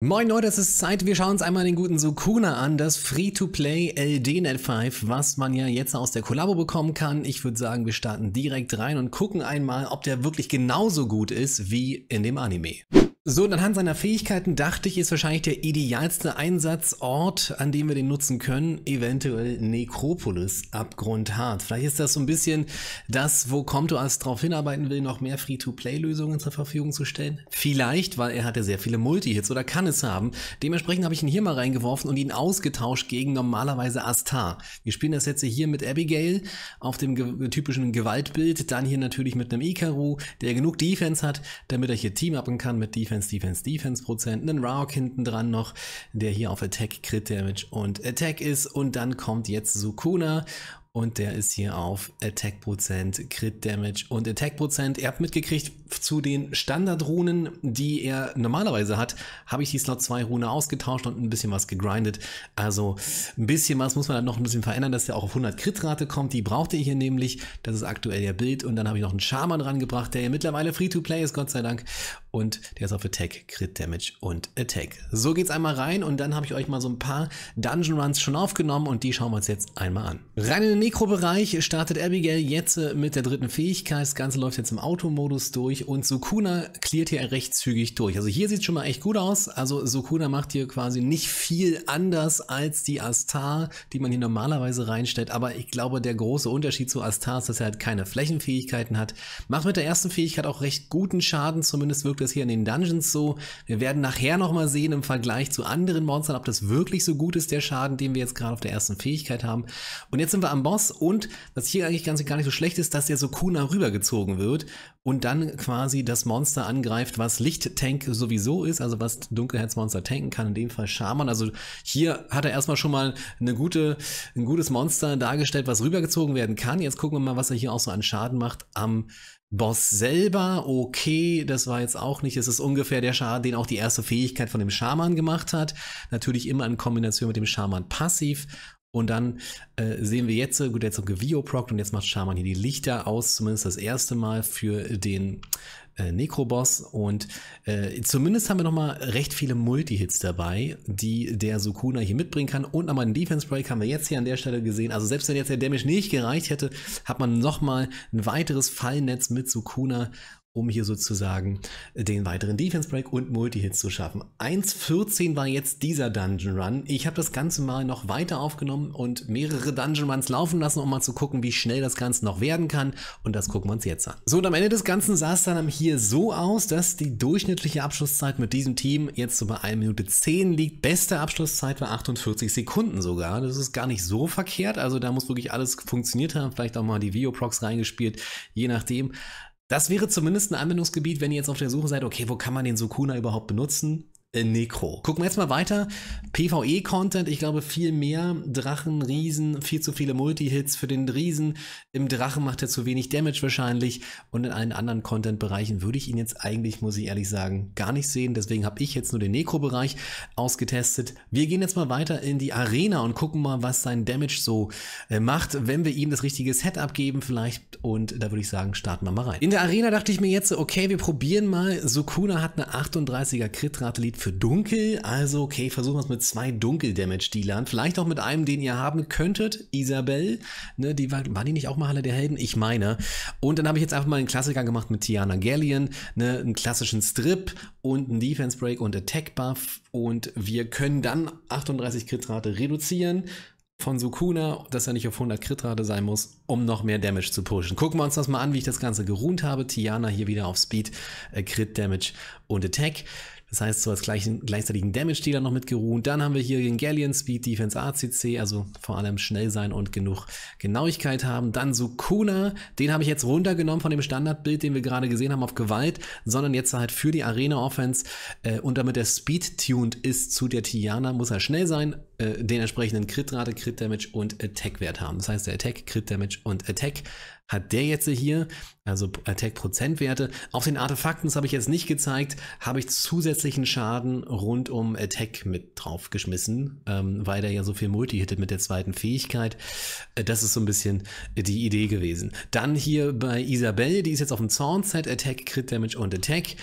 Moin Leute, es ist Zeit, wir schauen uns einmal den guten Sukuna an, das Free-to-Play LDNet 5, was man ja jetzt aus der Kollabo bekommen kann. Ich würde sagen, wir starten direkt rein und gucken einmal, ob der wirklich genauso gut ist wie in dem Anime. So, und anhand seiner Fähigkeiten dachte ich, ist wahrscheinlich der idealste Einsatzort, an dem wir den nutzen können, eventuell Necropolis, Abgrundhart. Vielleicht ist das so ein bisschen das, wo Comtoas darauf hinarbeiten will, noch mehr Free-to-Play-Lösungen zur Verfügung zu stellen. Vielleicht, weil er hatte sehr viele Multi-Hits oder kann es haben. Dementsprechend habe ich ihn hier mal reingeworfen und ihn ausgetauscht gegen normalerweise Astar. Wir spielen das jetzt hier mit Abigail auf dem ge typischen Gewaltbild, dann hier natürlich mit einem Ikaru, der genug Defense hat, damit er hier Team-Uppen kann mit Defense Defense, Defense, Defense Prozent. Einen Rauk hinten dran noch, der hier auf Attack, Crit Damage und Attack ist. Und dann kommt jetzt Sukuna und der ist hier auf Attack Prozent, Crit Damage und Attack Prozent. Ihr habt mitgekriegt, zu den Standard-Runen, die er normalerweise hat, habe ich die Slot 2 Rune ausgetauscht und ein bisschen was gegrindet. Also ein bisschen was muss man dann noch ein bisschen verändern, dass er auch auf 100 Crit-Rate kommt. Die braucht ihr hier nämlich. Das ist aktuell der Bild. Und dann habe ich noch einen Shaman rangebracht, der ja mittlerweile Free-to-Play ist, Gott sei Dank und der ist auf Attack, Crit Damage und Attack. So geht's einmal rein und dann habe ich euch mal so ein paar Dungeon Runs schon aufgenommen und die schauen wir uns jetzt einmal an. Rein in den Necro-Bereich startet Abigail jetzt äh, mit der dritten Fähigkeit. Das Ganze läuft jetzt im Automodus durch und Sukuna klärt hier recht zügig durch. Also hier sieht schon mal echt gut aus. Also Sukuna macht hier quasi nicht viel anders als die Astar, die man hier normalerweise reinstellt. Aber ich glaube, der große Unterschied zu Astar ist, dass er halt keine Flächenfähigkeiten hat. Macht mit der ersten Fähigkeit auch recht guten Schaden, zumindest wirkt es das hier in den Dungeons so. Wir werden nachher nochmal sehen im Vergleich zu anderen Monstern, ob das wirklich so gut ist, der Schaden, den wir jetzt gerade auf der ersten Fähigkeit haben. Und jetzt sind wir am Boss und was hier eigentlich ganz gar nicht so schlecht ist, dass der Sukuna rübergezogen wird und dann quasi das Monster angreift, was Lichttank sowieso ist, also was Dunkelheitsmonster tanken kann, in dem Fall Schaman. Also hier hat er erstmal schon mal eine gute, ein gutes Monster dargestellt, was rübergezogen werden kann. Jetzt gucken wir mal, was er hier auch so an Schaden macht am Boss selber, okay, das war jetzt auch nicht. Es ist ungefähr der Schaden, den auch die erste Fähigkeit von dem Schaman gemacht hat. Natürlich immer in Kombination mit dem Schaman passiv. Und dann äh, sehen wir jetzt, gut, jetzt haben wir Geoproc und jetzt macht Shaman hier die Lichter aus, zumindest das erste Mal für den äh, Necroboss. Und äh, zumindest haben wir nochmal recht viele Multi-Hits dabei, die der Sukuna hier mitbringen kann. Und nochmal einen Defense Break haben wir jetzt hier an der Stelle gesehen. Also selbst wenn jetzt der Damage nicht gereicht hätte, hat man nochmal ein weiteres Fallnetz mit Sukuna um hier sozusagen den weiteren Defense Break und Multi-Hits zu schaffen. 1.14 war jetzt dieser Dungeon Run. Ich habe das Ganze mal noch weiter aufgenommen und mehrere Dungeon Runs laufen lassen, um mal zu gucken, wie schnell das Ganze noch werden kann. Und das gucken wir uns jetzt an. So, und am Ende des Ganzen sah es dann hier so aus, dass die durchschnittliche Abschlusszeit mit diesem Team jetzt so bei 1 Minute 10 liegt. Beste Abschlusszeit war 48 Sekunden sogar. Das ist gar nicht so verkehrt. Also da muss wirklich alles funktioniert haben. Vielleicht auch mal die Vio-Prox reingespielt, je nachdem. Das wäre zumindest ein Anwendungsgebiet, wenn ihr jetzt auf der Suche seid, okay, wo kann man den Sukuna überhaupt benutzen? Äh, Necro. Gucken wir jetzt mal weiter. PvE-Content, ich glaube viel mehr. Drachen, Riesen, viel zu viele Multi-Hits für den Riesen. Im Drachen macht er zu wenig Damage wahrscheinlich. Und in allen anderen Content-Bereichen würde ich ihn jetzt eigentlich, muss ich ehrlich sagen, gar nicht sehen. Deswegen habe ich jetzt nur den Necro-Bereich ausgetestet. Wir gehen jetzt mal weiter in die Arena und gucken mal, was sein Damage so äh, macht, wenn wir ihm das richtige Setup geben vielleicht. Und da würde ich sagen, starten wir mal rein. In der Arena dachte ich mir jetzt, okay, wir probieren mal. Sukuna hat eine 38er Crit-Rate, liegt für dunkel. Also okay, versuchen wir es mit zwei Dunkel-Damage-Dealern. Vielleicht auch mit einem, den ihr haben könntet. Isabel, ne, die war, war die nicht auch mal Halle der Helden? Ich meine. Und dann habe ich jetzt einfach mal einen Klassiker gemacht mit Tiana Galleon, ne, einen klassischen Strip und einen Defense Break und Attack Buff. Und wir können dann 38 Kritrate reduzieren von Sukuna, dass er nicht auf 100 Kritrate sein muss, um noch mehr Damage zu pushen. Gucken wir uns das mal an, wie ich das Ganze geruht habe. Tiana hier wieder auf Speed, äh, Crit Damage und Attack. Das heißt, so als gleichen, gleichzeitigen Damage-Dealer noch mit Dann haben wir hier den Galleon Speed Defense ACC, also vor allem schnell sein und genug Genauigkeit haben. Dann Sukuna, den habe ich jetzt runtergenommen von dem Standardbild, den wir gerade gesehen haben, auf Gewalt, sondern jetzt halt für die Arena-Offense äh, und damit der Speed-tuned ist zu der Tiana, muss er schnell sein, äh, den entsprechenden Crit-Rate, Crit-Damage und Attack-Wert haben. Das heißt, der Attack, Crit-Damage und Attack hat der jetzt hier, also Attack-Prozentwerte. Äh, auf den Artefakten, das habe ich jetzt nicht gezeigt, habe ich zusätzlichen Schaden rund um Attack äh, mit draufgeschmissen, ähm, weil der ja so viel Multi-Hittet mit der zweiten Fähigkeit. Äh, das ist so ein bisschen die Idee gewesen. Dann hier bei Isabelle, die ist jetzt auf dem Zorn-Set, Attack, Crit Damage und Attack.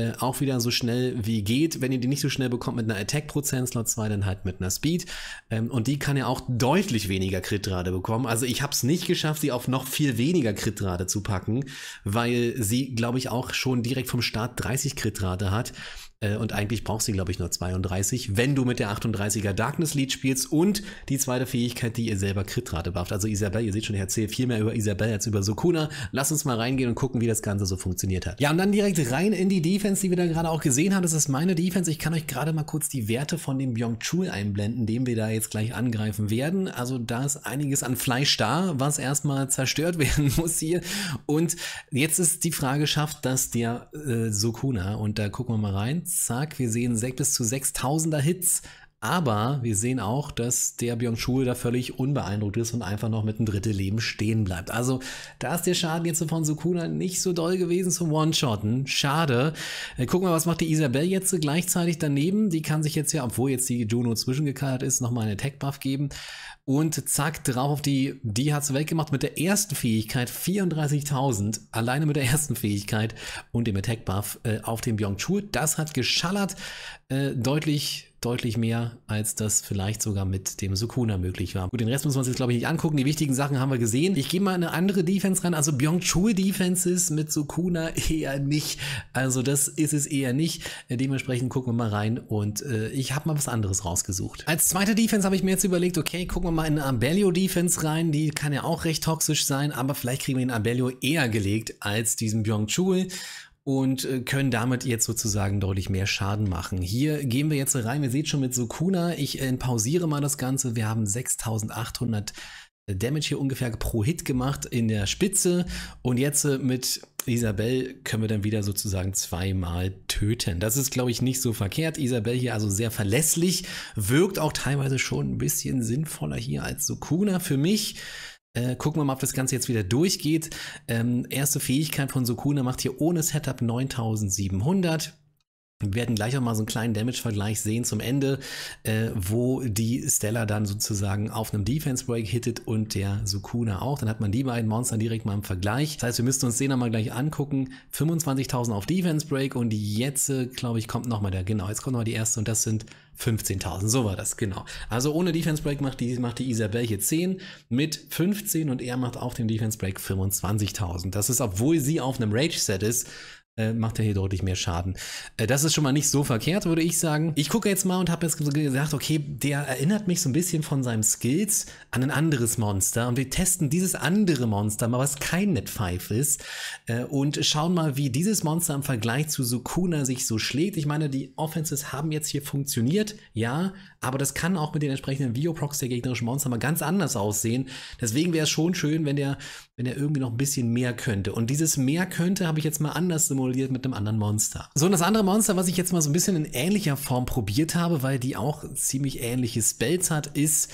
Äh, auch wieder so schnell wie geht. Wenn ihr die nicht so schnell bekommt mit einer Attack pro Slot 2, dann halt mit einer Speed. Ähm, und die kann ja auch deutlich weniger Kritrate bekommen. Also ich habe es nicht geschafft, sie auf noch viel weniger Kritrate zu packen, weil sie, glaube ich, auch schon direkt vom Start 30 Kritrate hat. Äh, und eigentlich brauchst du, glaube ich, nur 32, wenn du mit der 38er Darkness Lead spielst und die zweite Fähigkeit, die ihr selber Kritrate bufft. Also Isabel, ihr seht schon, ich erzähle viel mehr über Isabel als über Sukuna. Lass uns mal reingehen und gucken, wie das Ganze so funktioniert hat. Ja, und dann direkt rein in die Defense, die wir da gerade auch gesehen haben. Das ist meine Defense. Ich kann euch gerade mal kurz die Werte von dem Byung Chul einblenden, den wir da jetzt gleich angreifen werden. Also da ist einiges an Fleisch da, was erstmal zerstört werden muss hier. Und jetzt ist die Frage, schafft das der äh, Sukuna? Und da gucken wir mal rein. Zack, wir sehen bis zu 6000er Hits aber wir sehen auch, dass der Björn Chul da völlig unbeeindruckt ist und einfach noch mit dem dritten Leben stehen bleibt. Also da ist der Schaden jetzt von Sukuna nicht so doll gewesen zum One-Shotten. Schade. Äh, Gucken wir, was macht die Isabelle jetzt gleichzeitig daneben. Die kann sich jetzt ja, obwohl jetzt die Juno zwischengekallert ist, nochmal eine Tech-Buff geben. Und zack, drauf auf die, die hat hat's weggemacht mit der ersten Fähigkeit. 34.000, alleine mit der ersten Fähigkeit und dem Attack-Buff äh, auf den Byung-Chul. Das hat geschallert, äh, deutlich deutlich mehr, als das vielleicht sogar mit dem Sukuna möglich war. Gut, den Rest müssen wir uns jetzt, glaube ich, nicht angucken. Die wichtigen Sachen haben wir gesehen. Ich gehe mal in eine andere Defense ran. Also Byung-Chul Defenses mit Sukuna eher nicht. Also das ist es eher nicht. Dementsprechend gucken wir mal rein und äh, ich habe mal was anderes rausgesucht. Als zweite Defense habe ich mir jetzt überlegt, okay, gucken wir mal in eine Abellio Defense rein. Die kann ja auch recht toxisch sein, aber vielleicht kriegen wir den Abellio eher gelegt als diesen Byung-Chul und äh, können damit jetzt sozusagen deutlich mehr Schaden machen. Hier gehen wir jetzt rein. Ihr seht schon mit Sukuna, ich äh, pausiere mal das Ganze. Wir haben 6800 äh, Damage hier ungefähr pro Hit gemacht in der Spitze und jetzt äh, mit Isabel können wir dann wieder sozusagen zweimal töten. Das ist, glaube ich, nicht so verkehrt. Isabel hier also sehr verlässlich, wirkt auch teilweise schon ein bisschen sinnvoller hier als Sukuna für mich. Äh, gucken wir mal, ob das Ganze jetzt wieder durchgeht. Ähm, erste Fähigkeit von Sukuna macht hier ohne Setup 9700. Wir werden gleich auch mal so einen kleinen Damage-Vergleich sehen zum Ende, äh, wo die Stella dann sozusagen auf einem Defense-Break hittet und der Sukuna auch. Dann hat man die beiden Monster direkt mal im Vergleich. Das heißt, wir müssten uns den nochmal gleich angucken. 25.000 auf Defense-Break und jetzt, äh, glaube ich, kommt nochmal der, genau, jetzt kommt nochmal die erste und das sind 15.000. So war das, genau. Also ohne Defense-Break macht die, macht die Isabel hier 10 mit 15 und er macht auf dem Defense-Break 25.000. Das ist, obwohl sie auf einem Rage-Set ist, äh, macht er hier deutlich mehr Schaden. Äh, das ist schon mal nicht so verkehrt, würde ich sagen. Ich gucke jetzt mal und habe jetzt gesagt, okay, der erinnert mich so ein bisschen von seinen Skills an ein anderes Monster. Und wir testen dieses andere Monster mal, was kein Netfive ist. Äh, und schauen mal, wie dieses Monster im Vergleich zu Sukuna sich so schlägt. Ich meine, die Offenses haben jetzt hier funktioniert, ja, aber das kann auch mit den entsprechenden Vioprox der gegnerischen Monster mal ganz anders aussehen. Deswegen wäre es schon schön, wenn der, wenn der irgendwie noch ein bisschen mehr könnte. Und dieses mehr könnte habe ich jetzt mal anders im simuliert mit einem anderen Monster. So, und das andere Monster, was ich jetzt mal so ein bisschen in ähnlicher Form probiert habe, weil die auch ziemlich ähnliche Spells hat, ist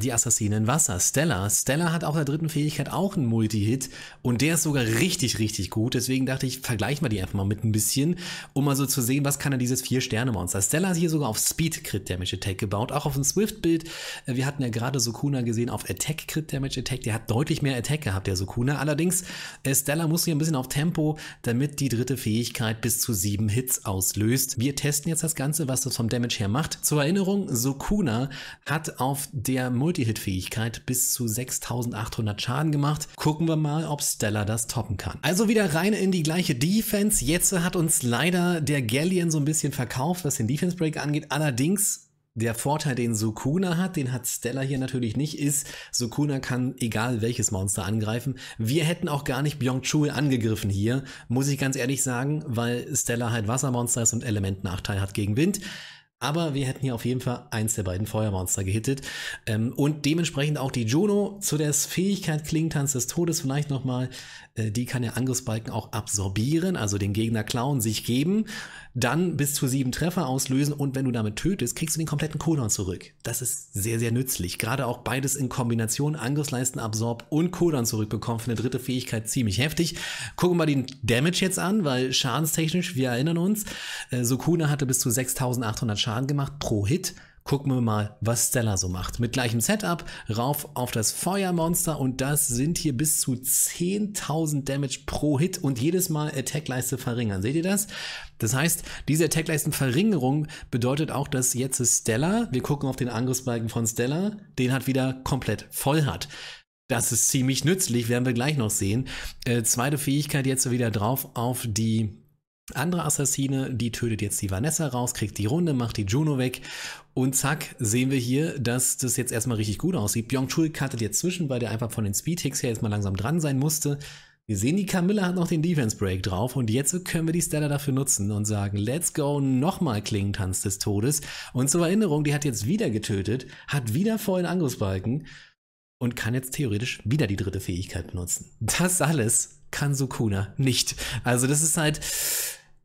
die Assassinen Wasser, Stella. Stella hat auch der dritten Fähigkeit auch einen Multi-Hit und der ist sogar richtig, richtig gut. Deswegen dachte ich, vergleich mal die einfach mal mit ein bisschen, um mal so zu sehen, was kann er dieses Vier-Sterne-Monster. Stella ist hier sogar auf Speed-Crit-Damage-Attack gebaut, auch auf ein Swift-Bild. Äh, wir hatten ja gerade Sukuna gesehen auf Attack-Crit-Damage-Attack. Der hat deutlich mehr Attack gehabt, der Sukuna. Allerdings, äh, Stella muss hier ein bisschen auf Tempo, damit die dritte Fähigkeit bis zu sieben Hits auslöst. Wir testen jetzt das Ganze, was das vom Damage her macht. Zur Erinnerung, Sukuna hat auf der Multi multi hit fähigkeit bis zu 6800 Schaden gemacht. Gucken wir mal, ob Stella das toppen kann. Also wieder rein in die gleiche Defense. Jetzt hat uns leider der Galleon so ein bisschen verkauft, was den Defense Break angeht. Allerdings der Vorteil, den Sukuna hat, den hat Stella hier natürlich nicht, ist, Sukuna kann egal welches Monster angreifen. Wir hätten auch gar nicht Byung-Chul angegriffen hier, muss ich ganz ehrlich sagen, weil Stella halt Wassermonster ist und Element hat gegen Wind. Aber wir hätten hier auf jeden Fall eins der beiden Feuermonster gehittet. Ähm, und dementsprechend auch die Juno zu der Fähigkeit Klingentanz des Todes vielleicht nochmal. Äh, die kann ja Angriffsbalken auch absorbieren, also den Gegner klauen, sich geben dann bis zu sieben Treffer auslösen und wenn du damit tötest, kriegst du den kompletten Cooldown zurück. Das ist sehr, sehr nützlich. Gerade auch beides in Kombination, Angriffsleisten, Absorb und Cooldown zurückbekommen für eine dritte Fähigkeit ziemlich heftig. Gucken wir mal den Damage jetzt an, weil schadenstechnisch, wir erinnern uns, äh, Sukuna hatte bis zu 6800 Schaden gemacht pro Hit gucken wir mal, was Stella so macht. Mit gleichem Setup rauf auf das Feuermonster und das sind hier bis zu 10.000 Damage pro Hit und jedes Mal Attack-Leiste verringern. Seht ihr das? Das heißt, diese Attack-Leisten-Verringerung bedeutet auch, dass jetzt Stella, wir gucken auf den Angriffsbalken von Stella, den hat wieder komplett voll hat. Das ist ziemlich nützlich, werden wir gleich noch sehen. Äh, zweite Fähigkeit jetzt wieder drauf auf die andere Assassine, die tötet jetzt die Vanessa raus, kriegt die Runde, macht die Juno weg und zack, sehen wir hier, dass das jetzt erstmal richtig gut aussieht. Byung-Chul cuttet jetzt zwischen, weil der einfach von den Speedhicks her jetzt mal langsam dran sein musste. Wir sehen, die Camilla hat noch den Defense Break drauf und jetzt können wir die Stella dafür nutzen und sagen, let's go, nochmal Klingentanz des Todes. Und zur Erinnerung, die hat jetzt wieder getötet, hat wieder vollen Angriffsbalken und kann jetzt theoretisch wieder die dritte Fähigkeit benutzen. Das alles kann Sukuna nicht. Also das ist halt,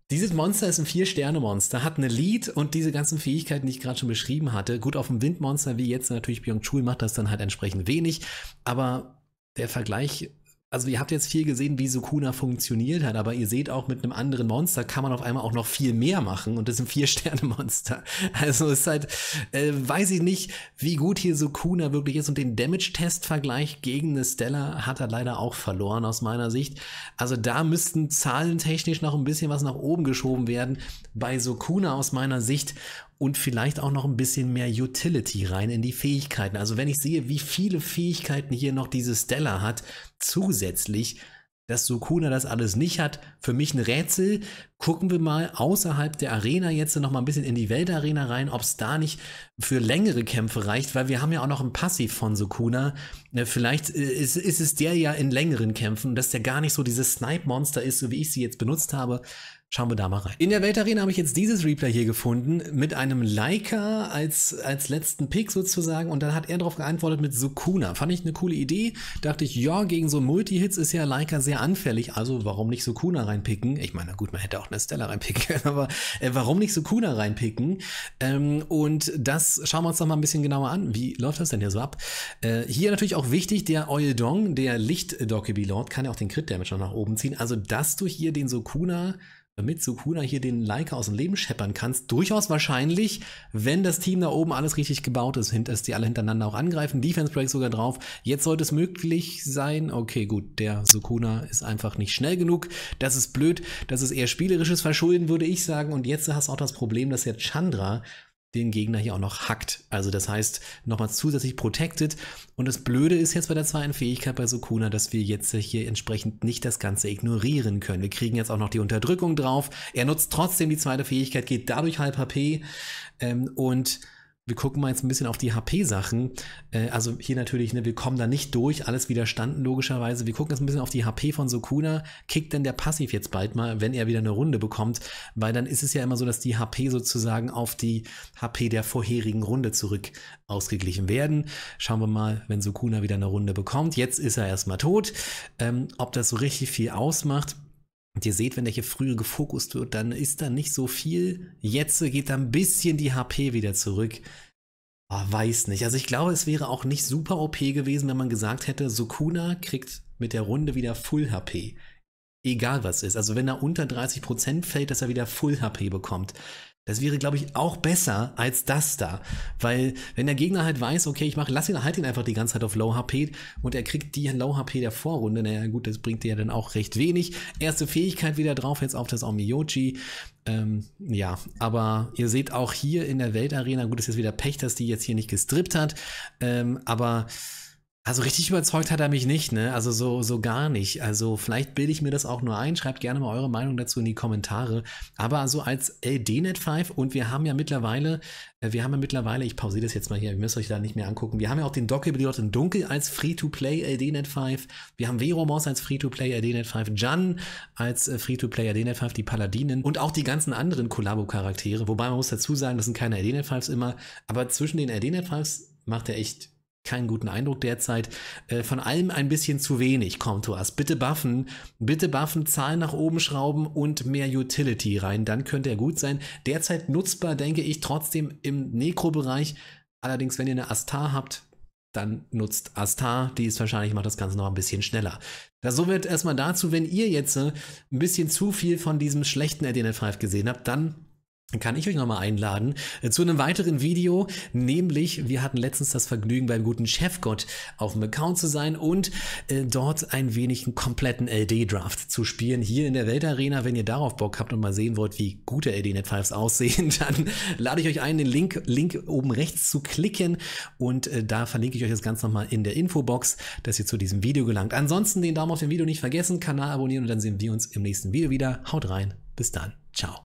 dieses Monster ist ein Vier-Sterne-Monster, hat eine Lead und diese ganzen Fähigkeiten, die ich gerade schon beschrieben hatte. Gut, auf dem Windmonster wie jetzt natürlich Byung-Chul macht das dann halt entsprechend wenig, aber der Vergleich also ihr habt jetzt viel gesehen, wie Sukuna funktioniert hat, aber ihr seht auch, mit einem anderen Monster kann man auf einmal auch noch viel mehr machen und das sind Vier-Sterne-Monster. Also es ist halt, äh, weiß ich nicht, wie gut hier Sukuna wirklich ist und den Damage-Test-Vergleich gegen eine Stella hat er leider auch verloren aus meiner Sicht. Also da müssten zahlentechnisch noch ein bisschen was nach oben geschoben werden bei Sukuna aus meiner Sicht und vielleicht auch noch ein bisschen mehr Utility rein in die Fähigkeiten. Also wenn ich sehe, wie viele Fähigkeiten hier noch diese Stella hat, zusätzlich, dass Sukuna das alles nicht hat. Für mich ein Rätsel. Gucken wir mal außerhalb der Arena jetzt noch mal ein bisschen in die Weltarena rein, ob es da nicht für längere Kämpfe reicht, weil wir haben ja auch noch ein Passiv von Sukuna. Äh, vielleicht äh, ist, ist es der ja in längeren Kämpfen, dass der gar nicht so dieses Snipe-Monster ist, so wie ich sie jetzt benutzt habe, Schauen wir da mal rein. In der Weltarena habe ich jetzt dieses Replay hier gefunden mit einem Leica als, als letzten Pick sozusagen und dann hat er darauf geantwortet mit Sukuna. Fand ich eine coole Idee. Dachte ich, ja, gegen so Multi-Hits ist ja Leica sehr anfällig, also warum nicht Sukuna reinpicken? Ich meine, gut, man hätte auch eine Stella reinpicken können, aber äh, warum nicht Sukuna reinpicken? Ähm, und das schauen wir uns noch mal ein bisschen genauer an. Wie läuft das denn hier so ab? Äh, hier natürlich auch wichtig, der Oil Dong, der licht dockeby lord kann ja auch den Crit-Damage noch nach oben ziehen. Also, dass du hier den Sukuna damit Sukuna hier den Leica aus dem Leben scheppern kannst. Durchaus wahrscheinlich, wenn das Team da oben alles richtig gebaut ist, dass die alle hintereinander auch angreifen. Defense Break sogar drauf. Jetzt sollte es möglich sein. Okay, gut, der Sukuna ist einfach nicht schnell genug. Das ist blöd. Das ist eher spielerisches Verschulden, würde ich sagen. Und jetzt hast du auch das Problem, dass der Chandra den Gegner hier auch noch hackt. Also das heißt, nochmal zusätzlich protected. Und das Blöde ist jetzt bei der zweiten Fähigkeit bei Sukuna, dass wir jetzt hier entsprechend nicht das Ganze ignorieren können. Wir kriegen jetzt auch noch die Unterdrückung drauf. Er nutzt trotzdem die zweite Fähigkeit, geht dadurch halb HP ähm, und wir gucken mal jetzt ein bisschen auf die HP-Sachen. Äh, also hier natürlich, ne, wir kommen da nicht durch, alles widerstanden logischerweise. Wir gucken jetzt ein bisschen auf die HP von Sukuna. Kickt denn der Passiv jetzt bald mal, wenn er wieder eine Runde bekommt? Weil dann ist es ja immer so, dass die HP sozusagen auf die HP der vorherigen Runde zurück ausgeglichen werden. Schauen wir mal, wenn Sukuna wieder eine Runde bekommt. Jetzt ist er erstmal tot. Ähm, ob das so richtig viel ausmacht. Und ihr seht, wenn der hier früher gefokust wird, dann ist da nicht so viel. Jetzt geht da ein bisschen die HP wieder zurück. Oh, weiß nicht. Also ich glaube, es wäre auch nicht super OP gewesen, wenn man gesagt hätte, Sukuna kriegt mit der Runde wieder Full HP. Egal was ist. Also wenn er unter 30% fällt, dass er wieder Full HP bekommt. Das wäre, glaube ich, auch besser als das da. Weil, wenn der Gegner halt weiß, okay, ich mache, lass ihn, halt ihn einfach die ganze Zeit auf Low HP und er kriegt die Low HP der Vorrunde, naja, gut, das bringt dir ja dann auch recht wenig. Erste Fähigkeit wieder drauf, jetzt auf das Omiyoji. Ähm, ja, aber ihr seht auch hier in der Weltarena, gut, es ist jetzt wieder Pech, dass die jetzt hier nicht gestrippt hat, ähm, aber also richtig überzeugt hat er mich nicht, ne? Also so, so gar nicht. Also vielleicht bilde ich mir das auch nur ein. Schreibt gerne mal eure Meinung dazu in die Kommentare. Aber so also als LDNet 5 und wir haben ja mittlerweile, äh, wir haben ja mittlerweile, ich pausiere das jetzt mal hier, ihr müsst euch da nicht mehr angucken. Wir haben ja auch den doc in Dunkel als Free-to-Play LDNet 5. Wir haben Veromos als Free-to-Play LDNet 5. Jan als äh, Free-to-Play LDNet 5, die Paladinen und auch die ganzen anderen Kollabo-Charaktere. Wobei man muss dazu sagen, das sind keine LDNet 5s immer. Aber zwischen den LDNet 5s macht er echt keinen guten Eindruck derzeit. Äh, von allem ein bisschen zu wenig kommt, du hast. Bitte buffen, bitte buffen, Zahlen nach oben schrauben und mehr Utility rein. Dann könnte er gut sein. Derzeit nutzbar, denke ich, trotzdem im nekro bereich Allerdings, wenn ihr eine Astar habt, dann nutzt Astar, die ist wahrscheinlich, macht das Ganze noch ein bisschen schneller. Das so wird erstmal dazu, wenn ihr jetzt äh, ein bisschen zu viel von diesem schlechten RDNF5 gesehen habt, dann kann ich euch nochmal einladen äh, zu einem weiteren Video, nämlich wir hatten letztens das Vergnügen beim guten Chefgott auf dem Account zu sein und äh, dort ein wenig einen kompletten LD-Draft zu spielen, hier in der Weltarena. Wenn ihr darauf Bock habt und mal sehen wollt, wie gute ld netfives aussehen, dann lade ich euch ein, den Link, Link oben rechts zu klicken und äh, da verlinke ich euch das Ganze nochmal in der Infobox, dass ihr zu diesem Video gelangt. Ansonsten den Daumen auf dem Video nicht vergessen, Kanal abonnieren und dann sehen wir uns im nächsten Video wieder. Haut rein, bis dann, ciao.